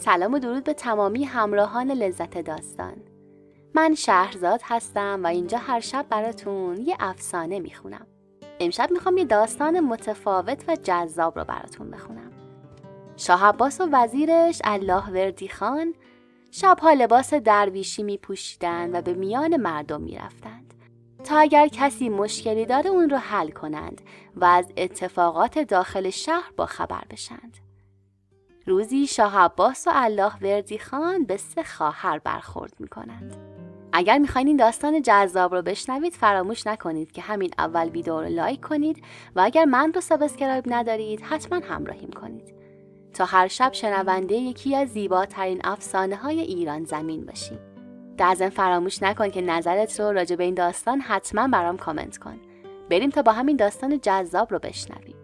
سلام و درود به تمامی همراهان لذت داستان من شهرزاد هستم و اینجا هر شب براتون یه افسانه میخونم امشب میخوام یه داستان متفاوت و جذاب رو براتون بخونم شاه عباس و وزیرش الله وردی خان شبها لباس درویشی میپوشیدند و به میان مردم میرفتند تا اگر کسی مشکلی داره اون رو حل کنند و از اتفاقات داخل شهر با خبر بشند روزی شاه عباس و الله وردی خان به سه خواهر برخورد می کنند. اگر میخواین این داستان جذاب رو بشنوید فراموش نکنید که همین اول ویدیو رو لایک کنید و اگر من رو سابسکرایب ندارید حتما همراهیم کنید تا هر شب شنونده یکی از زیباترین افسانه های ایران زمین باشید در ضمن فراموش نکن که نظرت رو راجع به این داستان حتما برام کامنت کن بریم تا با همین داستان جذاب رو بشنویم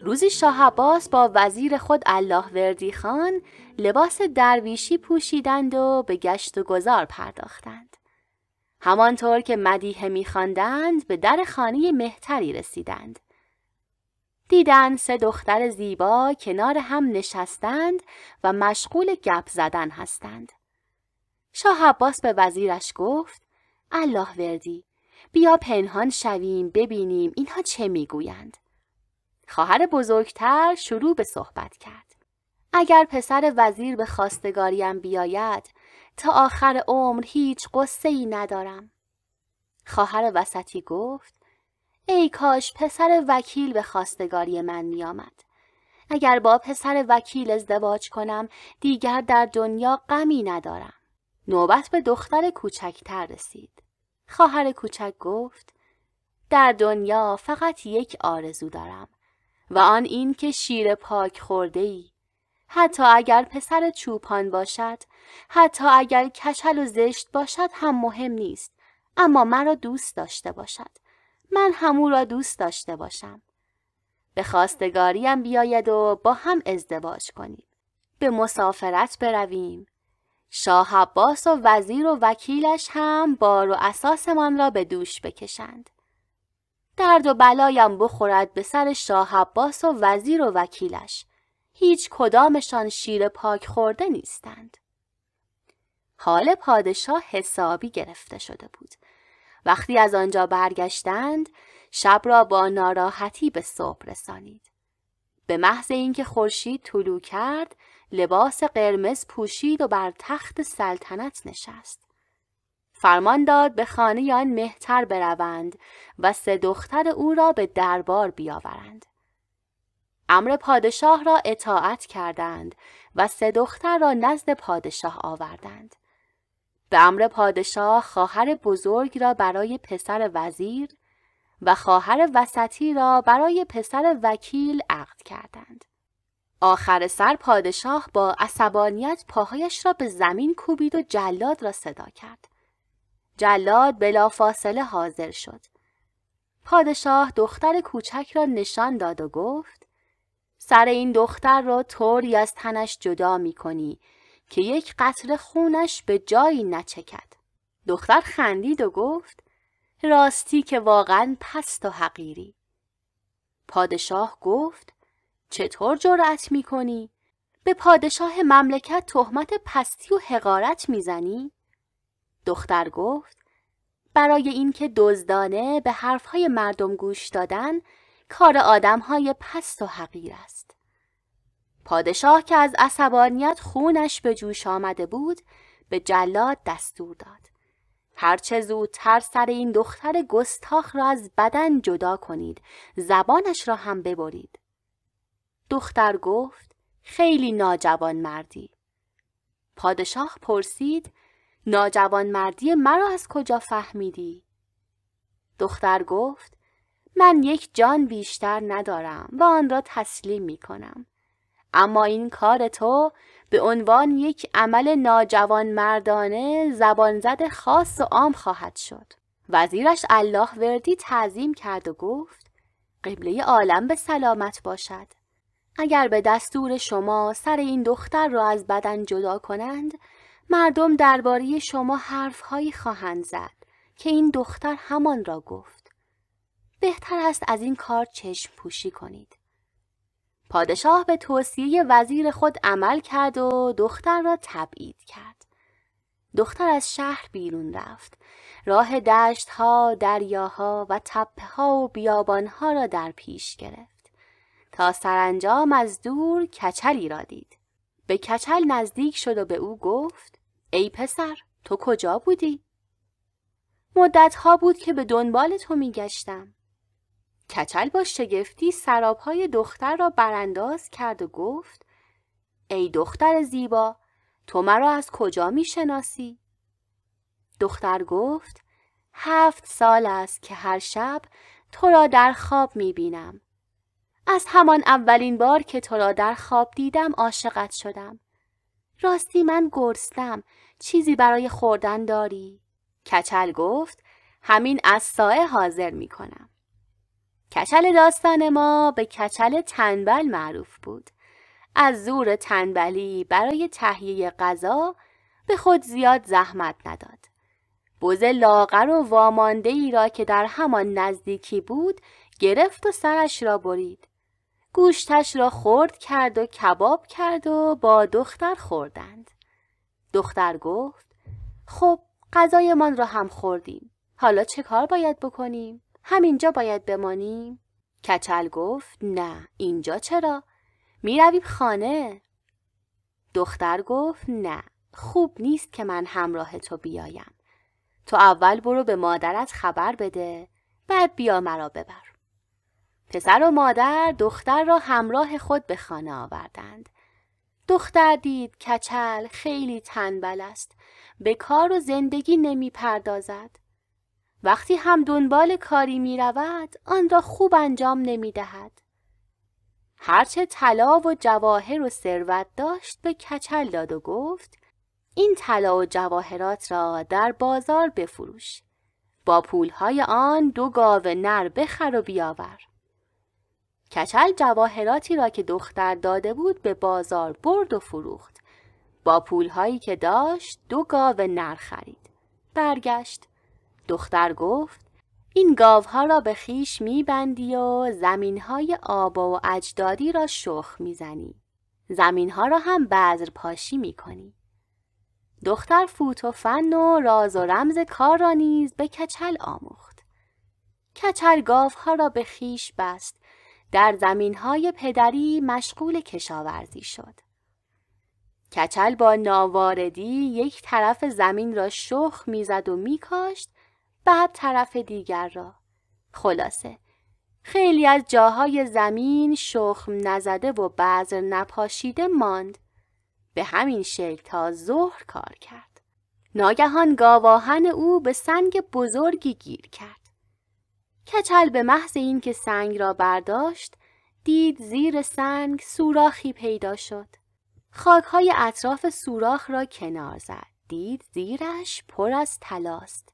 روزی شاه عباس با وزیر خود الله وردی خان لباس درویشی پوشیدند و به گشت و گذار پرداختند. همانطور که می میخواندند به در خانه مهتری رسیدند. دیدن سه دختر زیبا کنار هم نشستند و مشغول گپ زدن هستند. شاه عباس به وزیرش گفت الله وردی بیا پنهان شویم ببینیم اینها چه میگویند. خواهر بزرگتر شروع به صحبت کرد. اگر پسر وزیر به خواستگاریم بیاید تا آخر عمر هیچ قصه ای ندارم. خواهر وسطی گفت ای کاش پسر وکیل به خواستگاری من می آمد. اگر با پسر وکیل ازدواج کنم دیگر در دنیا غمی ندارم. نوبت به دختر کوچکتر رسید. خواهر کوچک گفت در دنیا فقط یک آرزو دارم. و آن این که شیر پاک خورده ای. حتی اگر پسر چوپان باشد، حتی اگر کچل و زشت باشد هم مهم نیست، اما مرا دوست داشته باشد. من همو را دوست داشته باشم. به خواستگاریم بیاید و با هم ازدواج کنیم. به مسافرت برویم. شاه عباس و وزیر و وکیلش هم بار و اساسمان را به دوش بکشند. درد و بلایم بخورد به سر شاه عباس و وزیر و وکیلش هیچ کدامشان شیر پاک خورده نیستند حال پادشاه حسابی گرفته شده بود وقتی از آنجا برگشتند شب را با ناراحتی به صبح رسانید به محض اینکه خورشید طلوع کرد لباس قرمز پوشید و بر تخت سلطنت نشست فرمان داد به خانه آن مهتر بروند و سه دختر او را به دربار بیاورند. امر پادشاه را اطاعت کردند و سه دختر را نزد پادشاه آوردند. به امر پادشاه خواهر بزرگ را برای پسر وزیر و خواهر وسطی را برای پسر وکیل عقد کردند. آخر سر پادشاه با عصبانیت پاهایش را به زمین کوبید و جلاد را صدا کرد. جلاد بلافاصله حاضر شد. پادشاه دختر کوچک را نشان داد و گفت سر این دختر را طوری از تنش جدا می کنی که یک قطر خونش به جایی نچکد. دختر خندید و گفت راستی که واقعا پست و حقیری. پادشاه گفت چطور جرأت می کنی؟ به پادشاه مملکت تهمت پستی و حقارت زنی؟ دختر گفت برای اینکه دزدانه به حرفهای مردم گوش دادن کار آدمهای پست و حقیر است. پادشاه که از عصبانیت خونش به جوش آمده بود به جلاد دستور داد. هرچه زودتر سر این دختر گستاخ را از بدن جدا کنید زبانش را هم ببرید. دختر گفت خیلی ناجوان مردی. پادشاه پرسید ناجوان مردی مرا از کجا فهمیدی؟ دختر گفت من یک جان بیشتر ندارم و آن را تسلیم می کنم. اما این کار تو به عنوان یک عمل ناجوان مردانه زبانزد خاص و عام خواهد شد. وزیرش الله وردی تعظیم کرد و گفت قبله عالم به سلامت باشد. اگر به دستور شما سر این دختر را از بدن جدا کنند مردم درباره شما حرفهایی خواهند زد که این دختر همان را گفت. بهتر است از این کار چشم پوشی کنید. پادشاه به توصیه وزیر خود عمل کرد و دختر را تبعید کرد. دختر از شهر بیرون رفت. راه ها، دریاها و تپه ها و ها را در پیش گرفت. تا سرانجام از دور کچلی را دید. به کچل نزدیک شد و به او گفت ای پسر تو کجا بودی؟ ها بود که به دنبال تو گشتم. کچل با شگفتی های دختر را برانداز کرد و گفت ای دختر زیبا تو مرا از کجا میشناسی؟ دختر گفت هفت سال است که هر شب تو را در خواب میبینم از همان اولین بار که تو را در خواب دیدم عاشقت شدم. راستی من گرستم. چیزی برای خوردن داری؟ کچل گفت همین از سایه حاضر می کنم. کچل داستان ما به کچل تنبل معروف بود. از زور تنبلی برای تهیه غذا به خود زیاد زحمت نداد. بوز لاغر و وامانده ای را که در همان نزدیکی بود گرفت و سرش را برید. گوشتش را خرد کرد و کباب کرد و با دختر خوردند. دختر گفت خب غذایمان را هم خوردیم. حالا چه کار باید بکنیم؟ همینجا باید بمانیم؟ کچل گفت نه اینجا چرا؟ می رویم خانه. دختر گفت نه خوب نیست که من همراه تو بیایم. تو اول برو به مادرت خبر بده بعد بیا مرا ببر. پسر و مادر دختر را همراه خود به خانه آوردند. دختر دید کچل خیلی تنبل است. به کار و زندگی نمی پردازد. وقتی هم دنبال کاری می رود آن را خوب انجام نمی دهد. هرچه طلا و جواهر و ثروت داشت به کچل داد و گفت این طلا و جواهرات را در بازار بفروش. با پولهای آن دو گاو نر بخر و بیاور. کچل جواهراتی را که دختر داده بود به بازار برد و فروخت. با پولهایی که داشت دو گاو نر خرید. برگشت. دختر گفت این گاوها را به خیش میبندی و زمینهای آبا و اجدادی را شخ میزنی. زمینها را هم بذر پاشی میکنی. دختر فوت و فن و راز و رمز کار را نیز به کچل آموخت. کچل گاوها را به خیش بست در های پدری مشغول کشاورزی شد. کچل با ناواردی یک طرف زمین را شخ میزد و میکاشت بعد طرف دیگر را. خلاصه خیلی از جاهای زمین شخم نزده و بذر نپاشیده ماند. به همین شکل تا ظهر کار کرد. ناگهان گاواهن او به سنگ بزرگی گیر کرد. کچل به محض اینکه سنگ را برداشت دید زیر سنگ سوراخی پیدا شد خاکهای اطراف سوراخ را کنار زد دید زیرش پر از تلاست.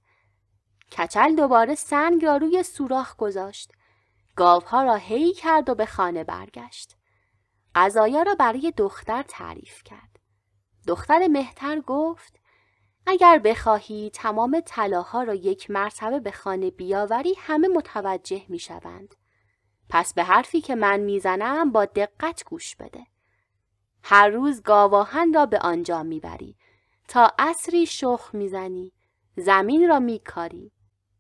کچل دوباره سنگ را روی سوراخ گذاشت گاوها را هی کرد و به خانه برگشت غذایا را برای دختر تعریف کرد دختر مهتر گفت اگر بخواهی تمام طلاها را یک مرتبه به خانه بیاوری همه متوجه می شوند. پس به حرفی که من میزنم با دقت گوش بده. هر روز گاواهن را به آنجا میبری تا اصری شخ میزنی زمین را میکاری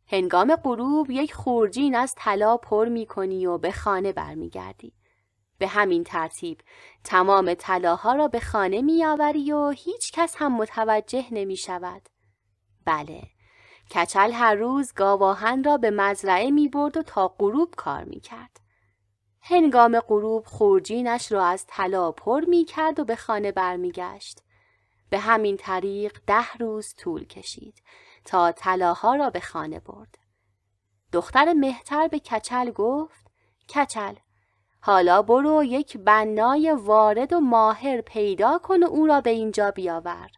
هنگام غروب یک خورجین از طلا پر میکنی و به خانه برمیگردی به همین ترتیب تمام طلاها را به خانه میآوری و هیچ کس هم متوجه نمی شود. بله، کچل هر روز گاواهن را به مزرعه می برد و تا غروب کار می کرد. هنگام غروب خورجینش را از طلا پر می کرد و به خانه برمیگشت. به همین طریق ده روز طول کشید تا طلاها را به خانه برد. دختر مهتر به کچل گفت کچل حالا برو یک بنای وارد و ماهر پیدا کن و او را به اینجا بیاور.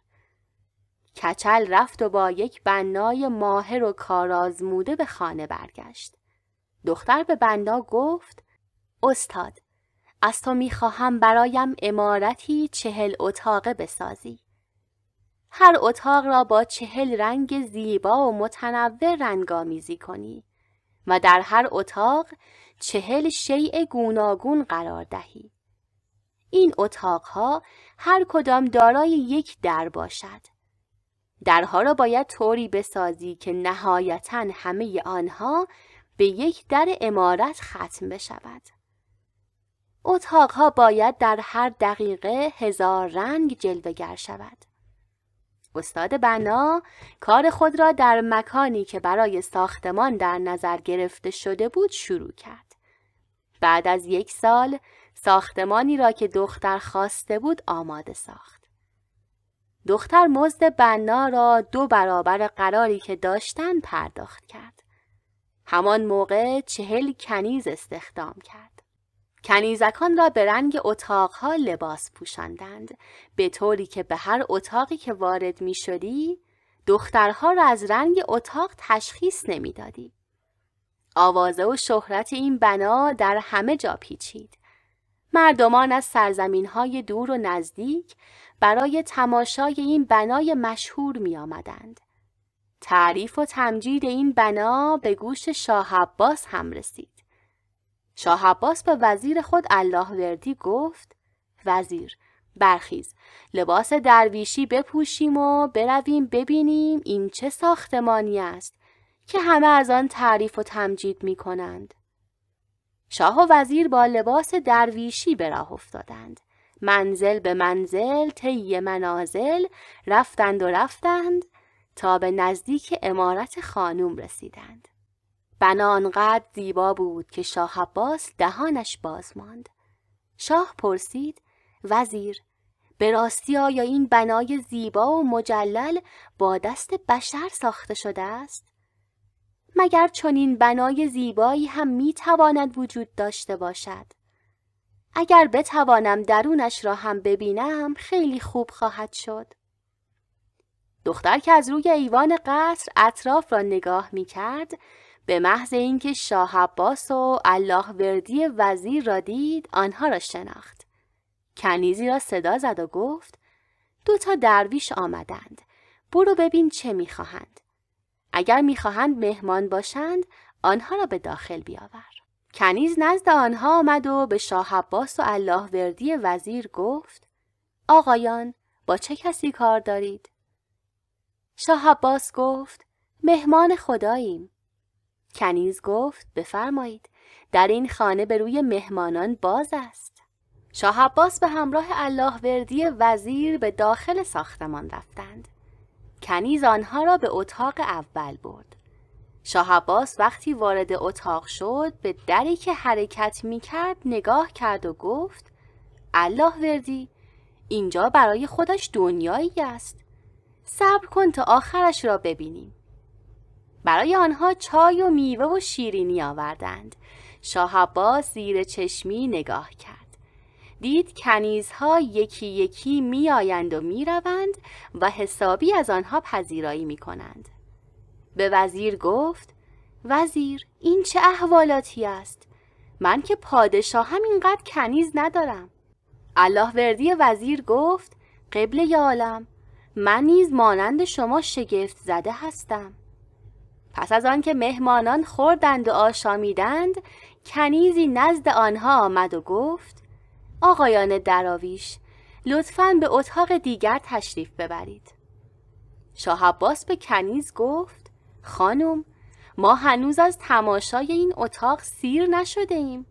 کچل رفت و با یک بنای ماهر و کارازموده به خانه برگشت. دختر به بنا گفت استاد از تو میخواهم برایم امارتی چهل اتاقه بسازی. هر اتاق را با چهل رنگ زیبا و متنوع رنگامیزی کنی و در هر اتاق چهل شیع گوناگون قرار دهی. این اتاقها هر کدام دارای یک در باشد. درها را باید طوری بسازی که نهایتا همه آنها به یک در امارت ختم بشود. اتاقها باید در هر دقیقه هزار رنگ جلوگر شود. استاد بنا کار خود را در مکانی که برای ساختمان در نظر گرفته شده بود شروع کرد. بعد از یک سال ساختمانی را که دختر خواسته بود آماده ساخت. دختر مزد بنا را دو برابر قراری که داشتن پرداخت کرد. همان موقع چهل کنیز استخدام کرد. کنیزکان را به رنگ اتاقها لباس پوشاندند به طوری که به هر اتاقی که وارد می شدی دخترها را از رنگ اتاق تشخیص نمیدادی. آوازه و شهرت این بنا در همه جا پیچید. مردمان از سرزمین های دور و نزدیک برای تماشای این بنای مشهور می آمدند. تعریف و تمجید این بنا به گوش شاه هم رسید. شاه به وزیر خود الله وردی گفت وزیر برخیز لباس درویشی بپوشیم و برویم ببینیم این چه ساختمانی است که همه از آن تعریف و تمجید می کنند. شاه و وزیر با لباس درویشی به راه افتادند. منزل به منزل طی منازل رفتند و رفتند تا به نزدیک امارت خانوم رسیدند. بنا آنقدر زیبا بود که شاه عباس دهانش باز ماند. شاه پرسید وزیر به راستی آیا این بنای زیبا و مجلل با دست بشر ساخته شده است؟ مگر چنین بنای زیبایی هم می تواند وجود داشته باشد اگر بتوانم درونش را هم ببینم خیلی خوب خواهد شد دختر که از روی ایوان قصر اطراف را نگاه می کرد به محض اینکه شاه عباس و الله وردی وزیر را دید آنها را شناخت کنیزی را صدا زد و گفت دو تا درویش آمدند برو ببین چه میخواهند اگر میخواهند مهمان باشند آنها را به داخل بیاور کنیز نزد آنها آمد و به شاه عباس و الله وردی وزیر گفت آقایان با چه کسی کار دارید؟ شاه عباس گفت مهمان خداییم کنیز گفت بفرمایید در این خانه به روی مهمانان باز است شاه عباس به همراه الله وردی وزیر به داخل ساختمان رفتند کنیز آنها را به اتاق اول برد. شاه عباس وقتی وارد اتاق شد به دری که حرکت می کرد نگاه کرد و گفت الله وردی اینجا برای خودش دنیایی است. صبر کن تا آخرش را ببینیم. برای آنها چای و میوه و شیرینی آوردند. شاه عباس زیر چشمی نگاه کرد. دید کنیزها یکی یکی میآیند و میروند و حسابی از آنها پذیرایی می کنند. به وزیر گفت وزیر این چه احوالاتی است؟ من که پادشاهم اینقدر کنیز ندارم. الله وردی وزیر گفت قبل یالم، عالم من نیز مانند شما شگفت زده هستم. پس از آنکه مهمانان خوردند و آشامیدند کنیزی نزد آنها آمد و گفت آقایان دراویش لطفا به اتاق دیگر تشریف ببرید شاه عباس به کنیز گفت خانم ما هنوز از تماشای این اتاق سیر نشده ایم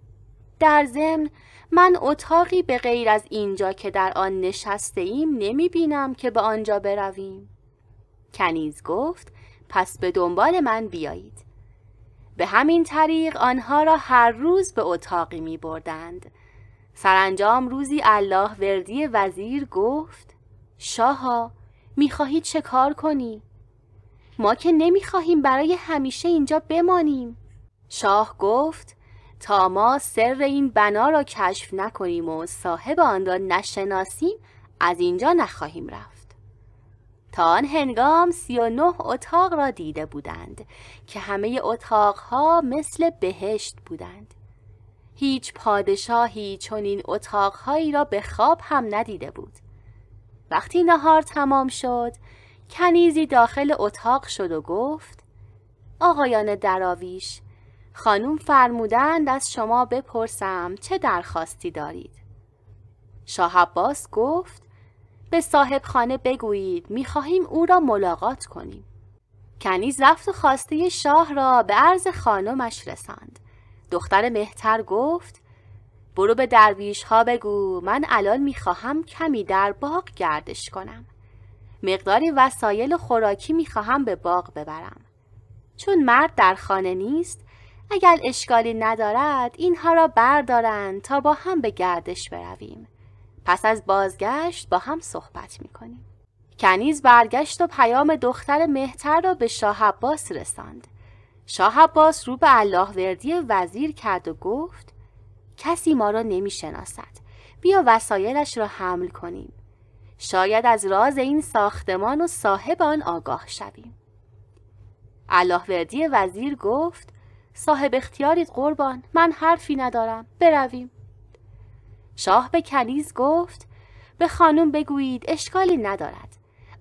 در ضمن من اتاقی به غیر از اینجا که در آن نشسته ایم نمی بینم که به آنجا برویم کنیز گفت پس به دنبال من بیایید به همین طریق آنها را هر روز به اتاقی می بردند سرانجام روزی الله وردی وزیر گفت شاها میخواهی چه کار کنی؟ ما که نمیخواهیم برای همیشه اینجا بمانیم شاه گفت تا ما سر این بنا را کشف نکنیم و صاحب آن را نشناسیم از اینجا نخواهیم رفت تا آن هنگام سی و نه اتاق را دیده بودند که همه اتاقها مثل بهشت بودند هیچ پادشاهی چنین اتاقهایی را به خواب هم ندیده بود. وقتی نهار تمام شد، کنیزی داخل اتاق شد و گفت آقایان دراویش، خانم فرمودند از شما بپرسم چه درخواستی دارید؟ شاه عباس گفت به صاحب خانه بگویید میخواهیم او را ملاقات کنیم. کنیز رفت و خواسته شاه را به عرض خانمش رساند. دختر مهتر گفت برو به درویش ها بگو من الان میخواهم کمی در باغ گردش کنم. مقداری وسایل خوراکی میخواهم به باغ ببرم. چون مرد در خانه نیست اگر اشکالی ندارد اینها را بردارند تا با هم به گردش برویم. پس از بازگشت با هم صحبت میکنیم. کنیز برگشت و پیام دختر مهتر را به شاه عباس رساند. شاه عباس رو به الله وردی وزیر کرد و گفت کسی ما را نمی بیا وسایلش را حمل کنیم. شاید از راز این ساختمان و صاحب آن آگاه شویم. الله وردی وزیر گفت صاحب اختیارید قربان من حرفی ندارم برویم. شاه به کنیز گفت به خانم بگویید اشکالی ندارد.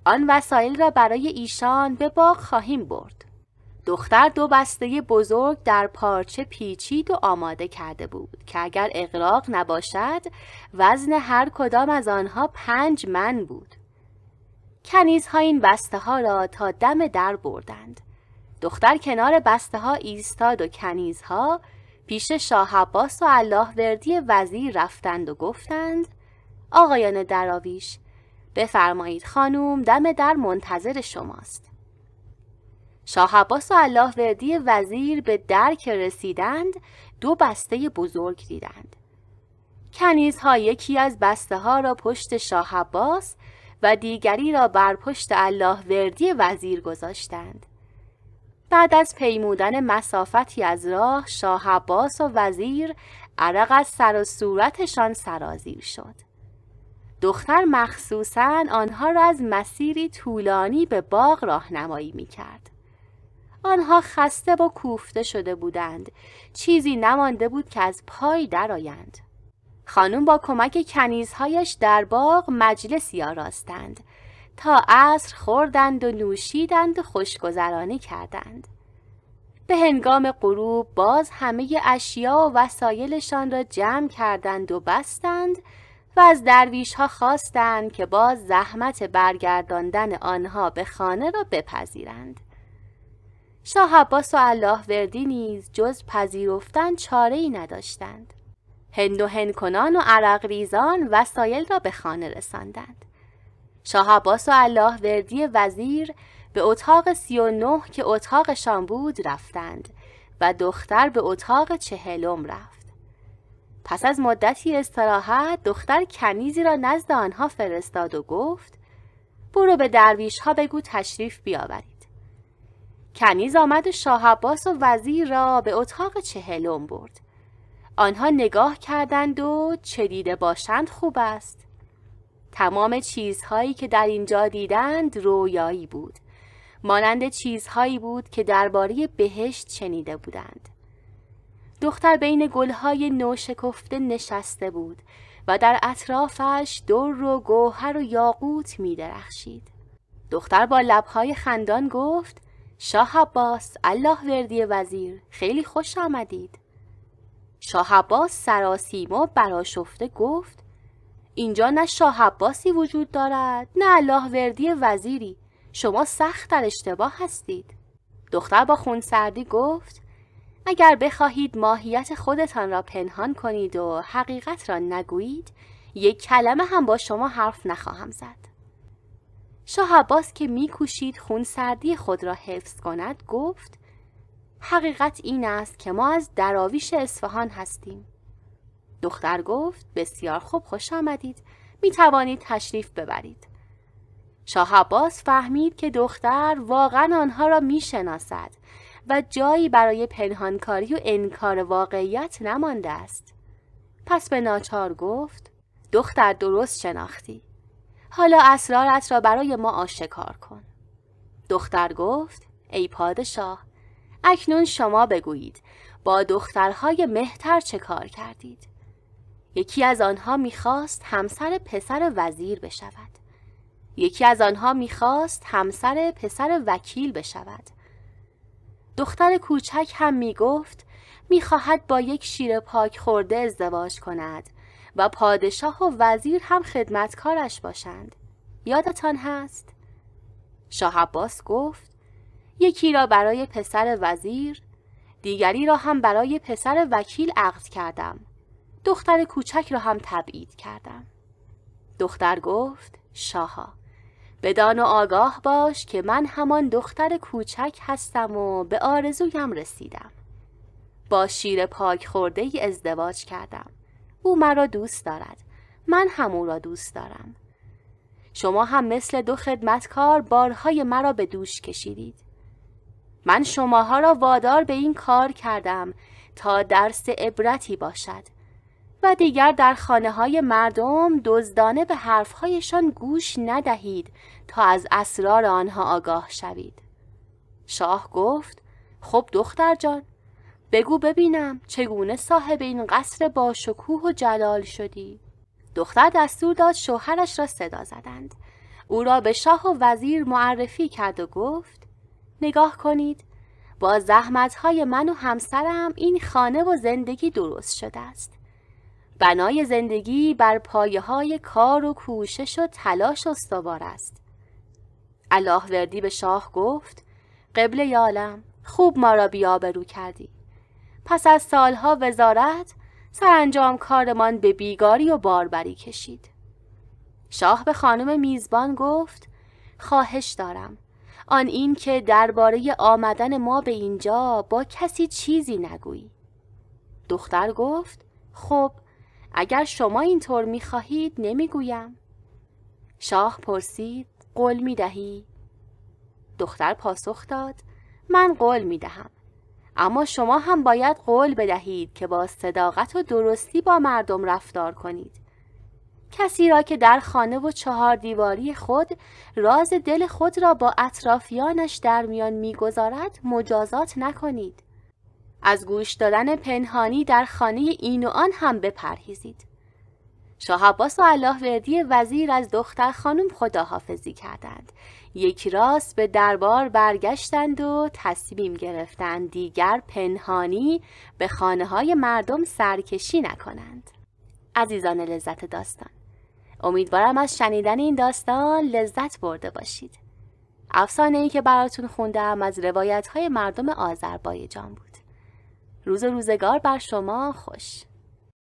آن وسایل را برای ایشان به باغ خواهیم برد. دختر دو بسته بزرگ در پارچه پیچید و آماده کرده بود که اگر اغراق نباشد وزن هر کدام از آنها پنج من بود. کنیزها این بسته ها را تا دم در بردند. دختر کنار بسته ها ایستاد و کنیزها پیش شاه عباس و الله وردی وزیر رفتند و گفتند آقایان دراویش بفرمایید خانوم دم در منتظر شماست. شاه عباس و الله وردی وزیر به درک رسیدند دو بسته بزرگ دیدند. کنیزها یکی از بسته ها را پشت شاه عباس و دیگری را بر پشت الله وردی وزیر گذاشتند. بعد از پیمودن مسافتی از راه شاه عباس و وزیر عرق از سر و صورتشان سرازیر شد. دختر مخصوصا آنها را از مسیری طولانی به باغ راهنمایی می کرد. آنها خسته و کوفته شده بودند. چیزی نمانده بود که از پای درآیند. خانم با کمک کنیزهایش در باغ مجلسی آراستند. تا عصر خوردند و نوشیدند و خوشگذرانی کردند. به هنگام غروب باز همه اشیا و وسایلشان را جمع کردند و بستند و از درویش ها خواستند که باز زحمت برگرداندن آنها به خانه را بپذیرند. شاه و الله وردی نیز جز پذیرفتن چاره ای نداشتند. هند و هنکنان و عرق ریزان وسایل را به خانه رساندند. شاه و الله وردی وزیر به اتاق سی و نه که اتاقشان بود رفتند و دختر به اتاق چهلم رفت. پس از مدتی استراحت دختر کنیزی را نزد آنها فرستاد و گفت برو به درویش ها بگو تشریف بیاوری. کنیز آمد و شاه عباس و وزیر را به اتاق چهلم برد آنها نگاه کردند و چه دیده باشند خوب است تمام چیزهایی که در اینجا دیدند رویایی بود مانند چیزهایی بود که درباره بهشت شنیده بودند دختر بین گلهای نوشکفته نشسته بود و در اطرافش در و گوهر و یاقوت می درخشید. دختر با لبهای خندان گفت شاه عباس الله وردی وزیر خیلی خوش آمدید شاه عباس سراسیما براشفته گفت اینجا نه شاه عباسی وجود دارد نه الله وردی وزیری شما سخت در اشتباه هستید دختر با خونسردی گفت اگر بخواهید ماهیت خودتان را پنهان کنید و حقیقت را نگویید یک کلمه هم با شما حرف نخواهم زد شاه عباس که میکوشید سردی خود را حفظ کند گفت حقیقت این است که ما از دراویش اصفهان هستیم دختر گفت بسیار خوب خوش آمدید می توانید تشریف ببرید شاه عباس فهمید که دختر واقعا آنها را می شناسد و جایی برای پنهانکاری و انکار واقعیت نمانده است پس به ناچار گفت دختر درست شناختی حالا اسرارت را برای ما آشکار کن دختر گفت ای پادشاه اکنون شما بگویید با دخترهای مهتر چه کار کردید یکی از آنها میخواست همسر پسر وزیر بشود یکی از آنها میخواست همسر پسر وکیل بشود دختر کوچک هم میگفت میخواهد با یک شیر پاک خورده ازدواج کند و پادشاه و وزیر هم خدمتکارش باشند یادتان هست؟ شاه عباس گفت یکی را برای پسر وزیر دیگری را هم برای پسر وکیل عقد کردم دختر کوچک را هم تبعید کردم دختر گفت شاها بدان و آگاه باش که من همان دختر کوچک هستم و به آرزویم رسیدم با شیر پاک خورده ازدواج کردم او مرا دوست دارد من هم او را دوست دارم شما هم مثل دو خدمتکار بارهای مرا به دوش کشیدید من شماها را وادار به این کار کردم تا درس عبرتی باشد و دیگر در خانه های مردم دزدانه به حرفهایشان گوش ندهید تا از اسرار آنها آگاه شوید شاه گفت خب دختر جان بگو ببینم چگونه صاحب این قصر با شکوه و جلال شدی دختر دستور داد شوهرش را صدا زدند او را به شاه و وزیر معرفی کرد و گفت نگاه کنید با زحمتهای من و همسرم این خانه و زندگی درست شده است بنای زندگی بر پایه های کار و کوشش و تلاش استوار است الله وردی به شاه گفت قبل یالم خوب ما را بیابرو کردی پس از سالها وزارت سرانجام کارمان به بیگاری و باربری کشید شاه به خانم میزبان گفت خواهش دارم آن این که درباره آمدن ما به اینجا با کسی چیزی نگویی دختر گفت خب اگر شما اینطور میخواهید نمیگویم شاه پرسید قول میدهی دختر پاسخ داد من قول میدهم اما شما هم باید قول بدهید که با صداقت و درستی با مردم رفتار کنید. کسی را که در خانه و چهار دیواری خود راز دل خود را با اطرافیانش در میان میگذارد مجازات نکنید. از گوش دادن پنهانی در خانه این و آن هم بپرهیزید. شاه عباس و الله وزیر از دختر خانم خداحافظی کردند یکی راست به دربار برگشتند و تصمیم گرفتند دیگر پنهانی به خانه های مردم سرکشی نکنند عزیزان لذت داستان امیدوارم از شنیدن این داستان لذت برده باشید افسانه ای که براتون خوندم از روایت های مردم آذربایجان بود روز روزگار بر شما خوش